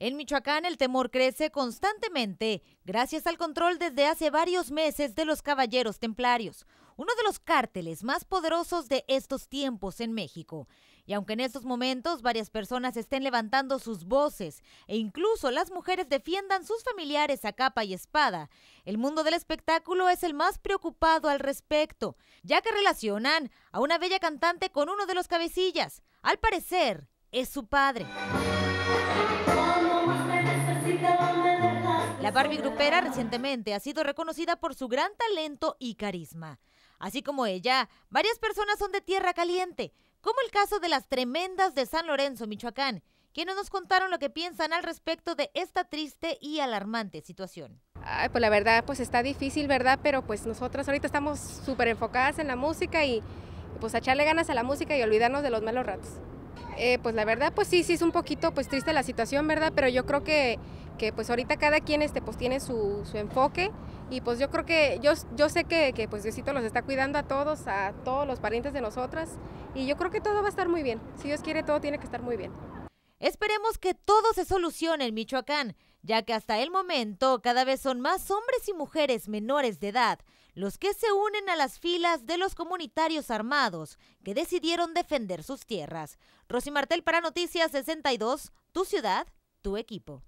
En Michoacán el temor crece constantemente gracias al control desde hace varios meses de los Caballeros Templarios, uno de los cárteles más poderosos de estos tiempos en México. Y aunque en estos momentos varias personas estén levantando sus voces e incluso las mujeres defiendan sus familiares a capa y espada, el mundo del espectáculo es el más preocupado al respecto, ya que relacionan a una bella cantante con uno de los cabecillas. Al parecer, es su padre. La Barbie grupera recientemente ha sido reconocida por su gran talento y carisma. Así como ella, varias personas son de tierra caliente, como el caso de las tremendas de San Lorenzo, Michoacán, quienes nos contaron lo que piensan al respecto de esta triste y alarmante situación. Ay, pues la verdad, pues está difícil, ¿verdad? Pero pues nosotras ahorita estamos súper enfocadas en la música y pues echarle ganas a la música y olvidarnos de los malos ratos. Eh, pues la verdad, pues sí, sí es un poquito pues triste la situación, ¿verdad? Pero yo creo que que pues ahorita cada quien este, pues tiene su, enfoque y pues yo creo que yo, sé que, que, pues Diosito los está cuidando a todos, a todos los parientes de nosotras y yo creo que todo va a estar muy bien. Si Dios quiere, todo tiene que estar muy bien. Esperemos que todo se solucione en Michoacán, ya que hasta el momento cada vez son más hombres y mujeres menores de edad los que se unen a las filas de los comunitarios armados que decidieron defender sus tierras. Rosy Martel para Noticias 62, tu ciudad, tu equipo.